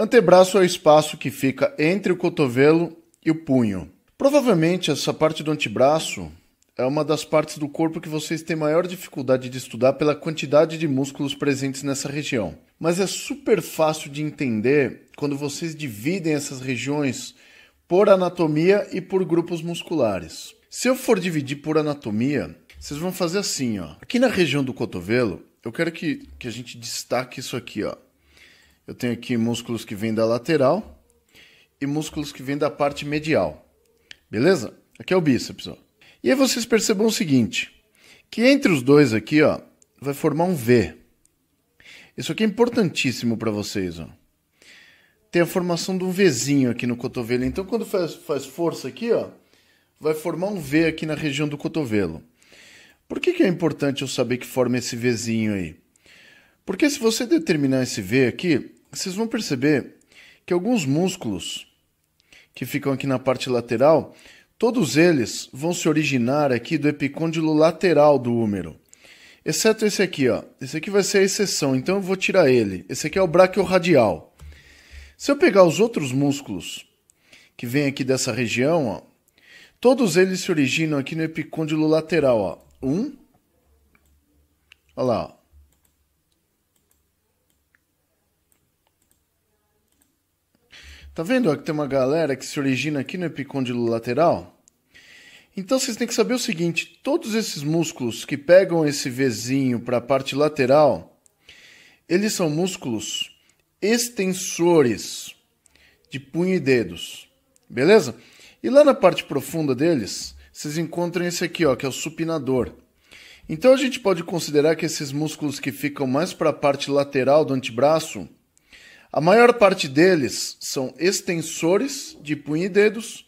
Antebraço é o espaço que fica entre o cotovelo e o punho. Provavelmente essa parte do antebraço é uma das partes do corpo que vocês têm maior dificuldade de estudar pela quantidade de músculos presentes nessa região. Mas é super fácil de entender quando vocês dividem essas regiões por anatomia e por grupos musculares. Se eu for dividir por anatomia, vocês vão fazer assim, ó. Aqui na região do cotovelo, eu quero que, que a gente destaque isso aqui, ó. Eu tenho aqui músculos que vêm da lateral e músculos que vêm da parte medial. Beleza? Aqui é o bíceps, ó. E aí vocês percebam o seguinte, que entre os dois aqui, ó, vai formar um V. Isso aqui é importantíssimo para vocês, ó. Tem a formação de um Vzinho aqui no cotovelo. Então, quando faz, faz força aqui, ó, vai formar um V aqui na região do cotovelo. Por que, que é importante eu saber que forma esse Vzinho aí? Porque se você determinar esse V aqui, vocês vão perceber que alguns músculos que ficam aqui na parte lateral, todos eles vão se originar aqui do epicôndilo lateral do úmero. Exceto esse aqui, ó. Esse aqui vai ser a exceção, então eu vou tirar ele. Esse aqui é o braquiorradial. Se eu pegar os outros músculos que vêm aqui dessa região, ó, todos eles se originam aqui no epicôndilo lateral, ó. Um. Olha lá, ó. Tá vendo ó, que tem uma galera que se origina aqui no epicôndilo lateral? Então vocês têm que saber o seguinte: todos esses músculos que pegam esse Vzinho para a parte lateral, eles são músculos extensores de punho e dedos, beleza? E lá na parte profunda deles, vocês encontram esse aqui, ó, que é o supinador. Então a gente pode considerar que esses músculos que ficam mais para a parte lateral do antebraço a maior parte deles são extensores de punho e dedos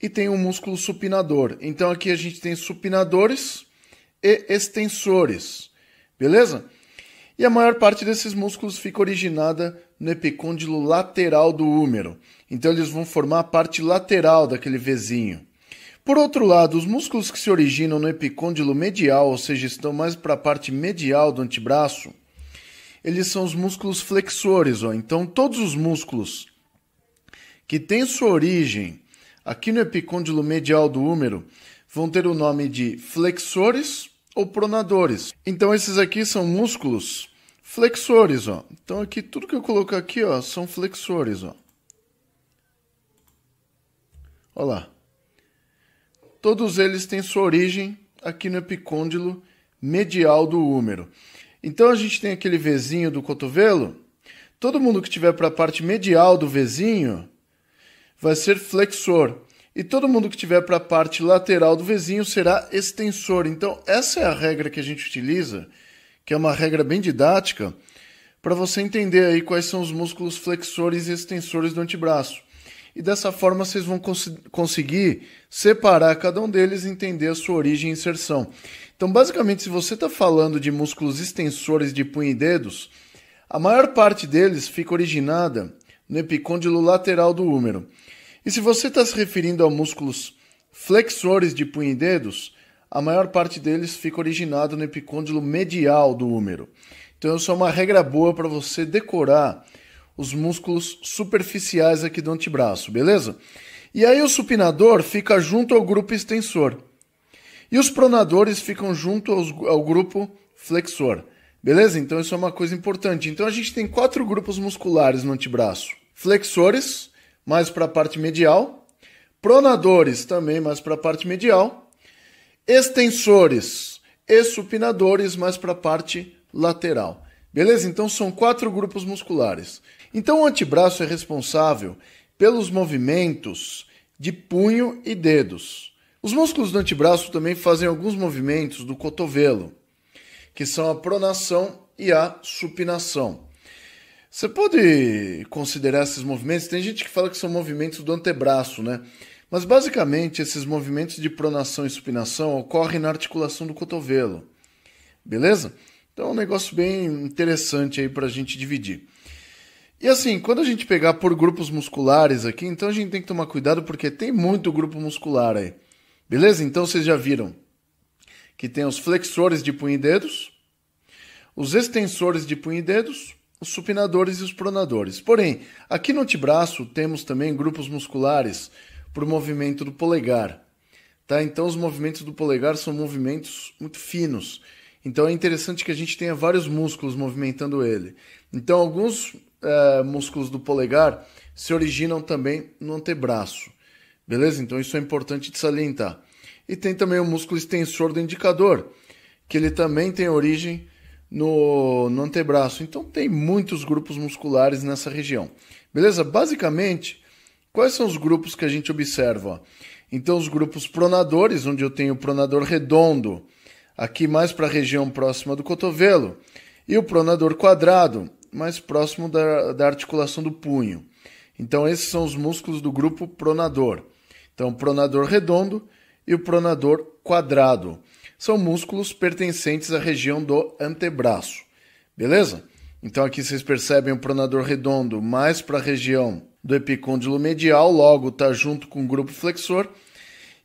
e tem um músculo supinador. Então aqui a gente tem supinadores e extensores, beleza? E a maior parte desses músculos fica originada no epicôndilo lateral do úmero. Então eles vão formar a parte lateral daquele vizinho. Por outro lado, os músculos que se originam no epicôndilo medial, ou seja, estão mais para a parte medial do antebraço, eles são os músculos flexores. Ó. Então, todos os músculos que têm sua origem aqui no epicôndilo medial do húmero vão ter o nome de flexores ou pronadores. Então, esses aqui são músculos flexores. Ó. Então, aqui tudo que eu coloco aqui ó, são flexores. Ó. Olha lá. Todos eles têm sua origem aqui no epicôndilo medial do húmero. Então a gente tem aquele vizinho do cotovelo. Todo mundo que tiver para a parte medial do vizinho vai ser flexor. E todo mundo que tiver para a parte lateral do vizinho será extensor. Então essa é a regra que a gente utiliza, que é uma regra bem didática, para você entender aí quais são os músculos flexores e extensores do antebraço e dessa forma vocês vão cons conseguir separar cada um deles e entender a sua origem e inserção. Então, basicamente, se você está falando de músculos extensores de punho e dedos, a maior parte deles fica originada no epicôndilo lateral do húmero. E se você está se referindo a músculos flexores de punho e dedos, a maior parte deles fica originado no epicôndilo medial do húmero. Então, isso é uma regra boa para você decorar os músculos superficiais aqui do antebraço, beleza? E aí o supinador fica junto ao grupo extensor. E os pronadores ficam junto aos, ao grupo flexor. Beleza? Então isso é uma coisa importante. Então a gente tem quatro grupos musculares no antebraço: flexores, mais para a parte medial, pronadores, também mais para a parte medial, extensores e supinadores, mais para a parte lateral. Beleza? Então são quatro grupos musculares. Então, o antebraço é responsável pelos movimentos de punho e dedos. Os músculos do antebraço também fazem alguns movimentos do cotovelo, que são a pronação e a supinação. Você pode considerar esses movimentos? Tem gente que fala que são movimentos do antebraço, né? Mas basicamente esses movimentos de pronação e supinação ocorrem na articulação do cotovelo. Beleza? Então é um negócio bem interessante aí para a gente dividir. E assim, quando a gente pegar por grupos musculares aqui, então a gente tem que tomar cuidado porque tem muito grupo muscular aí. Beleza? Então vocês já viram que tem os flexores de punho e dedos, os extensores de punho e dedos, os supinadores e os pronadores. Porém, aqui no antebraço temos também grupos musculares para o movimento do polegar. Tá? Então, os movimentos do polegar são movimentos muito finos. Então, é interessante que a gente tenha vários músculos movimentando ele. Então, alguns é, músculos do polegar se originam também no antebraço. Beleza? Então isso é importante de salientar. E tem também o músculo extensor do indicador, que ele também tem origem no, no antebraço. Então tem muitos grupos musculares nessa região. Beleza? Basicamente, quais são os grupos que a gente observa? Então, os grupos pronadores, onde eu tenho o pronador redondo, aqui mais para a região próxima do cotovelo, e o pronador quadrado, mais próximo da, da articulação do punho. Então, esses são os músculos do grupo pronador. Então, o pronador redondo e o pronador quadrado. São músculos pertencentes à região do antebraço. Beleza? Então, aqui vocês percebem o pronador redondo mais para a região do epicôndilo medial, logo está junto com o grupo flexor.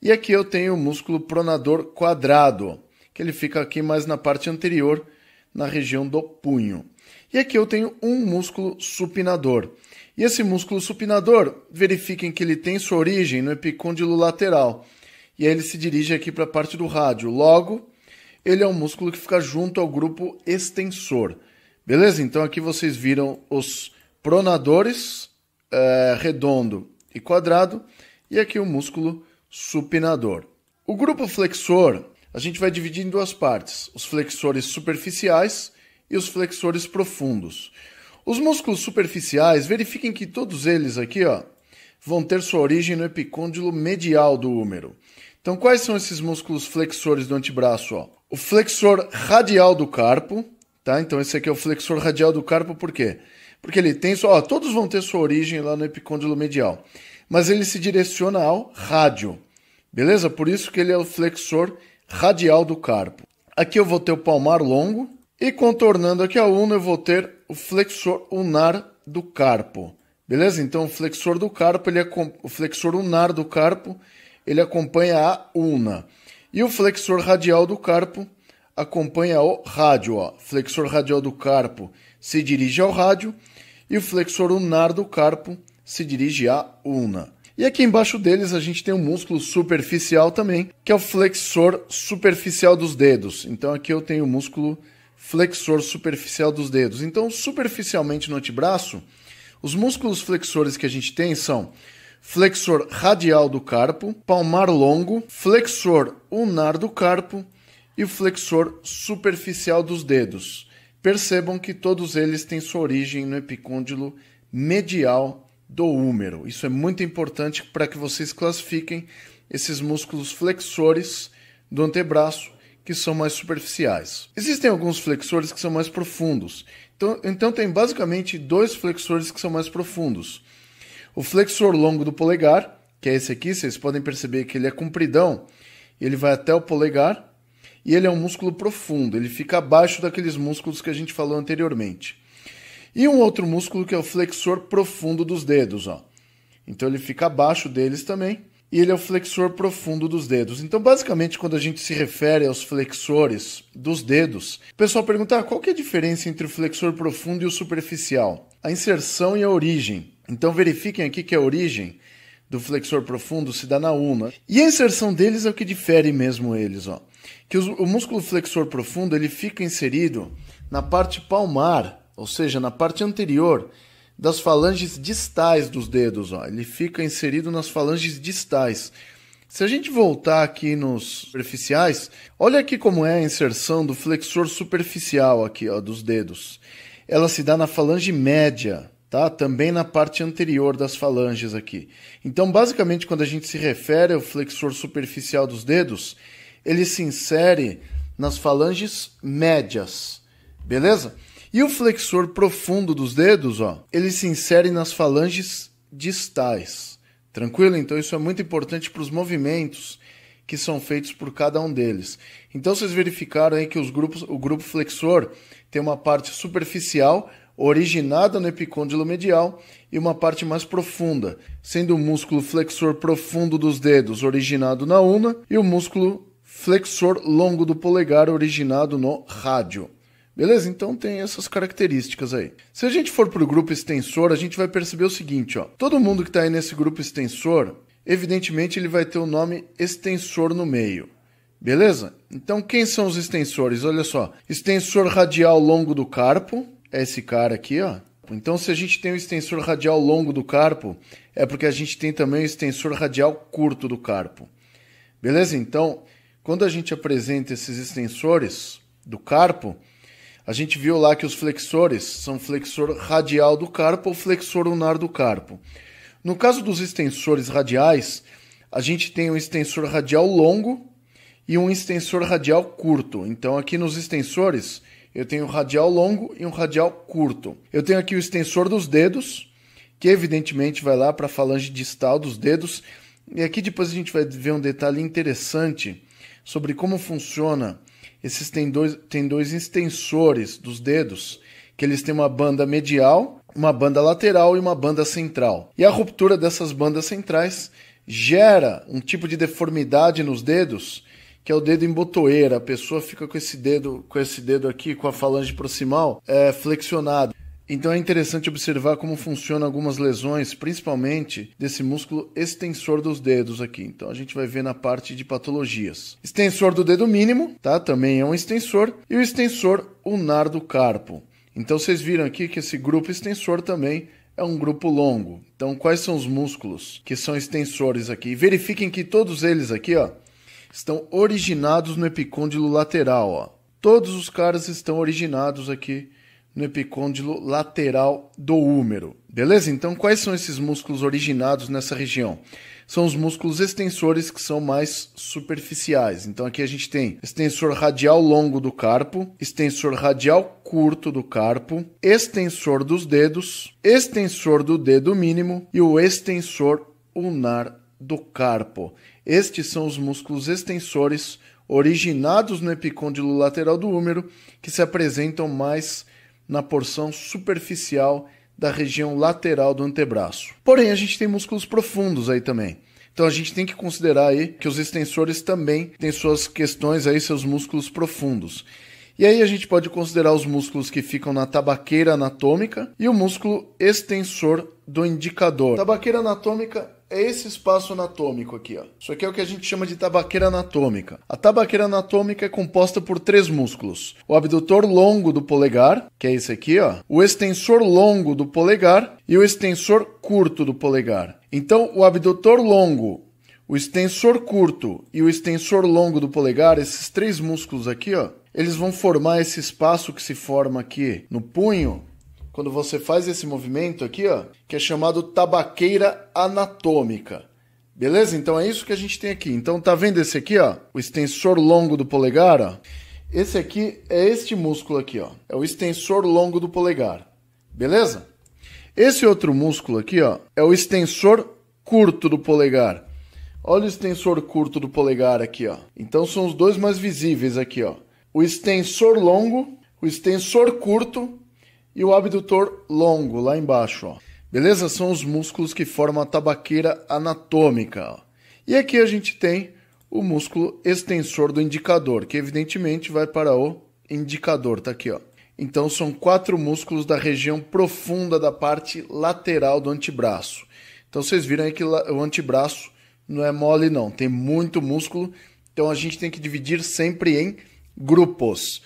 E aqui eu tenho o músculo pronador quadrado, que ele fica aqui mais na parte anterior na região do punho. E aqui eu tenho um músculo supinador. E esse músculo supinador, verifiquem que ele tem sua origem no epicôndilo lateral. E aí ele se dirige aqui para a parte do rádio. Logo, ele é um músculo que fica junto ao grupo extensor. Beleza? Então aqui vocês viram os pronadores é, redondo e quadrado e aqui o músculo supinador. O grupo flexor a gente vai dividir em duas partes: os flexores superficiais e os flexores profundos. Os músculos superficiais, verifiquem que todos eles aqui ó, vão ter sua origem no epicôndilo medial do húmero. Então, quais são esses músculos flexores do antebraço? Ó? O flexor radial do carpo, tá? Então, esse aqui é o flexor radial do carpo, por quê? Porque ele tem só, todos vão ter sua origem lá no epicôndilo medial, mas ele se direciona ao rádio, beleza? Por isso que ele é o flexor radial radial do carpo. Aqui eu vou ter o palmar longo e contornando aqui a una eu vou ter o flexor unar do carpo. Beleza? Então o flexor do carpo, ele é o flexor unar do carpo, ele acompanha a una. E o flexor radial do carpo acompanha o rádio, ó. Flexor radial do carpo se dirige ao rádio e o flexor unar do carpo se dirige à una. E aqui embaixo deles a gente tem um músculo superficial também, que é o flexor superficial dos dedos. Então aqui eu tenho o músculo flexor superficial dos dedos. Então, superficialmente no antebraço, os músculos flexores que a gente tem são flexor radial do carpo, palmar longo, flexor ulnar do carpo e o flexor superficial dos dedos. Percebam que todos eles têm sua origem no epicôndilo medial do húmero. Isso é muito importante para que vocês classifiquem esses músculos flexores do antebraço que são mais superficiais. Existem alguns flexores que são mais profundos. Então, então tem basicamente dois flexores que são mais profundos. O flexor longo do polegar, que é esse aqui, vocês podem perceber que ele é compridão, ele vai até o polegar e ele é um músculo profundo, ele fica abaixo daqueles músculos que a gente falou anteriormente. E um outro músculo que é o flexor profundo dos dedos, ó. Então ele fica abaixo deles também. E ele é o flexor profundo dos dedos. Então, basicamente, quando a gente se refere aos flexores dos dedos, o pessoal pergunta ah, qual que é a diferença entre o flexor profundo e o superficial? A inserção e a origem. Então, verifiquem aqui que a origem do flexor profundo se dá na una. E a inserção deles é o que difere mesmo eles, ó. Que o músculo flexor profundo ele fica inserido na parte palmar ou seja, na parte anterior das falanges distais dos dedos. Ó. Ele fica inserido nas falanges distais. Se a gente voltar aqui nos superficiais, olha aqui como é a inserção do flexor superficial aqui, ó, dos dedos. Ela se dá na falange média, tá? Também na parte anterior das falanges aqui. Então, basicamente, quando a gente se refere ao flexor superficial dos dedos, ele se insere nas falanges médias, beleza? E o flexor profundo dos dedos, ó, ele se insere nas falanges distais. Tranquilo? Então isso é muito importante para os movimentos que são feitos por cada um deles. Então vocês verificaram aí que os grupos, o grupo flexor tem uma parte superficial originada no epicôndilo medial e uma parte mais profunda, sendo o músculo flexor profundo dos dedos originado na una e o músculo flexor longo do polegar originado no rádio. Beleza? Então tem essas características aí. Se a gente for para o grupo extensor, a gente vai perceber o seguinte, ó. Todo mundo que está aí nesse grupo extensor, evidentemente ele vai ter o nome extensor no meio. Beleza? Então quem são os extensores? Olha só, extensor radial longo do carpo, é esse cara aqui, ó. Então se a gente tem o extensor radial longo do carpo, é porque a gente tem também o extensor radial curto do carpo. Beleza? Então, quando a gente apresenta esses extensores do carpo, a gente viu lá que os flexores são flexor radial do carpo ou flexor lunar do carpo. No caso dos extensores radiais, a gente tem um extensor radial longo e um extensor radial curto. Então aqui nos extensores, eu tenho um radial longo e um radial curto. Eu tenho aqui o extensor dos dedos, que evidentemente vai lá para a falange distal dos dedos. E aqui depois a gente vai ver um detalhe interessante sobre como funciona esses têm dois extensores dos dedos, que eles têm uma banda medial, uma banda lateral e uma banda central. E a ruptura dessas bandas centrais gera um tipo de deformidade nos dedos, que é o dedo botoeira. A pessoa fica com esse dedo, com esse dedo aqui, com a falange proximal é, flexionado. Então é interessante observar como funcionam algumas lesões, principalmente desse músculo extensor dos dedos aqui. Então a gente vai ver na parte de patologias. Extensor do dedo mínimo, tá? Também é um extensor. E o extensor ulnar do carpo. Então vocês viram aqui que esse grupo extensor também é um grupo longo. Então quais são os músculos que são extensores aqui? verifiquem que todos eles aqui, ó, estão originados no epicôndilo lateral, ó. Todos os caras estão originados aqui no epicôndilo lateral do úmero. Beleza? Então, quais são esses músculos originados nessa região? São os músculos extensores que são mais superficiais. Então, aqui a gente tem extensor radial longo do carpo, extensor radial curto do carpo, extensor dos dedos, extensor do dedo mínimo e o extensor ulnar do carpo. Estes são os músculos extensores originados no epicôndilo lateral do úmero que se apresentam mais na porção superficial da região lateral do antebraço. Porém, a gente tem músculos profundos aí também. Então a gente tem que considerar aí que os extensores também têm suas questões aí, seus músculos profundos. E aí a gente pode considerar os músculos que ficam na tabaqueira anatômica e o músculo extensor do indicador. Tabaqueira anatômica é esse espaço anatômico aqui, ó. Isso aqui é o que a gente chama de tabaqueira anatômica. A tabaqueira anatômica é composta por três músculos: o abdutor longo do polegar, que é esse aqui, ó, o extensor longo do polegar e o extensor curto do polegar. Então, o abdutor longo, o extensor curto e o extensor longo do polegar, esses três músculos aqui, ó, eles vão formar esse espaço que se forma aqui no punho quando você faz esse movimento aqui, ó, que é chamado tabaqueira anatômica. Beleza? Então é isso que a gente tem aqui. Então tá vendo esse aqui, ó, o extensor longo do polegar, ó? Esse aqui é este músculo aqui, ó. É o extensor longo do polegar. Beleza? Esse outro músculo aqui, ó, é o extensor curto do polegar. Olha o extensor curto do polegar aqui, ó. Então são os dois mais visíveis aqui, ó. O extensor longo, o extensor curto e o abdutor longo lá embaixo. Ó. Beleza? São os músculos que formam a tabaqueira anatômica. Ó. E aqui a gente tem o músculo extensor do indicador, que evidentemente vai para o indicador, tá aqui, ó. Então são quatro músculos da região profunda da parte lateral do antebraço. Então vocês viram aí que o antebraço não é mole não, tem muito músculo. Então a gente tem que dividir sempre em grupos.